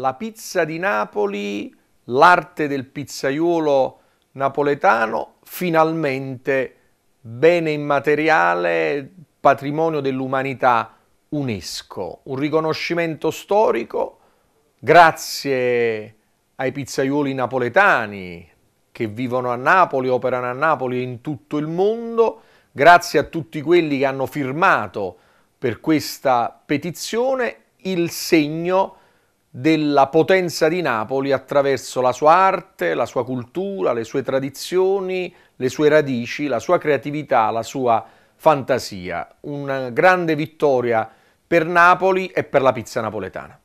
la pizza di Napoli, l'arte del pizzaiolo napoletano, finalmente bene immateriale, patrimonio dell'umanità UNESCO, un riconoscimento storico grazie ai pizzaioli napoletani che vivono a Napoli, operano a Napoli e in tutto il mondo, grazie a tutti quelli che hanno firmato per questa petizione il segno della potenza di Napoli attraverso la sua arte, la sua cultura, le sue tradizioni, le sue radici, la sua creatività, la sua fantasia. Una grande vittoria per Napoli e per la pizza napoletana.